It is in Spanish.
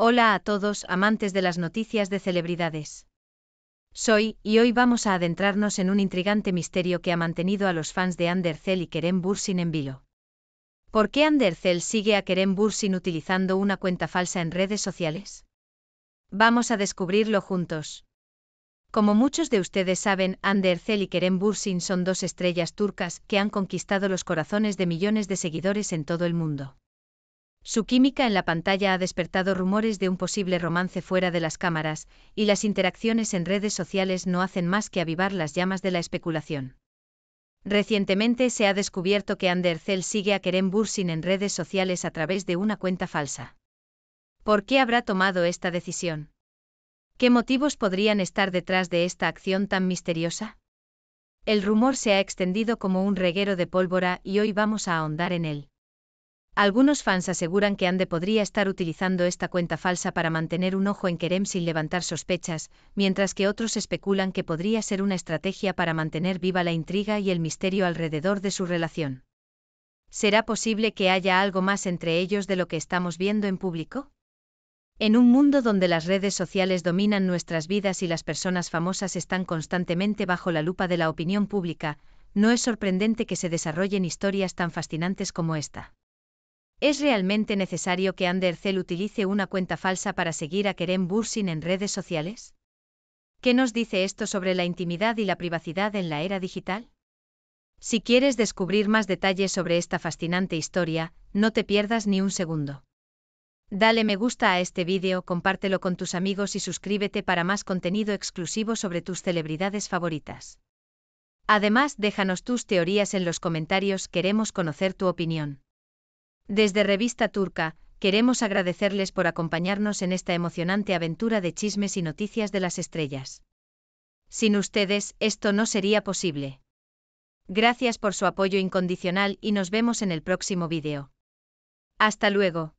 Hola a todos amantes de las noticias de celebridades. Soy, y hoy vamos a adentrarnos en un intrigante misterio que ha mantenido a los fans de Andercell y Kerem Bursin en vilo. ¿Por qué Andercell sigue a Kerem Bursin utilizando una cuenta falsa en redes sociales? Vamos a descubrirlo juntos. Como muchos de ustedes saben, Anderzel y Kerem Bursin son dos estrellas turcas que han conquistado los corazones de millones de seguidores en todo el mundo. Su química en la pantalla ha despertado rumores de un posible romance fuera de las cámaras, y las interacciones en redes sociales no hacen más que avivar las llamas de la especulación. Recientemente se ha descubierto que Ander sigue a Kerem Bursin en redes sociales a través de una cuenta falsa. ¿Por qué habrá tomado esta decisión? ¿Qué motivos podrían estar detrás de esta acción tan misteriosa? El rumor se ha extendido como un reguero de pólvora y hoy vamos a ahondar en él. Algunos fans aseguran que Ande podría estar utilizando esta cuenta falsa para mantener un ojo en Kerem sin levantar sospechas, mientras que otros especulan que podría ser una estrategia para mantener viva la intriga y el misterio alrededor de su relación. ¿Será posible que haya algo más entre ellos de lo que estamos viendo en público? En un mundo donde las redes sociales dominan nuestras vidas y las personas famosas están constantemente bajo la lupa de la opinión pública, no es sorprendente que se desarrollen historias tan fascinantes como esta. ¿Es realmente necesario que Andercel utilice una cuenta falsa para seguir a Kerem Bursin en redes sociales? ¿Qué nos dice esto sobre la intimidad y la privacidad en la era digital? Si quieres descubrir más detalles sobre esta fascinante historia, no te pierdas ni un segundo. Dale me gusta a este vídeo, compártelo con tus amigos y suscríbete para más contenido exclusivo sobre tus celebridades favoritas. Además, déjanos tus teorías en los comentarios, queremos conocer tu opinión. Desde Revista Turca, queremos agradecerles por acompañarnos en esta emocionante aventura de chismes y noticias de las estrellas. Sin ustedes, esto no sería posible. Gracias por su apoyo incondicional y nos vemos en el próximo vídeo. Hasta luego.